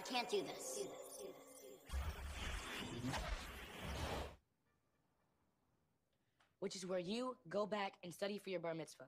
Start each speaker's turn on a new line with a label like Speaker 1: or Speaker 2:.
Speaker 1: I can't do
Speaker 2: this.
Speaker 3: Which is where you go back and study for your bar mitzvah.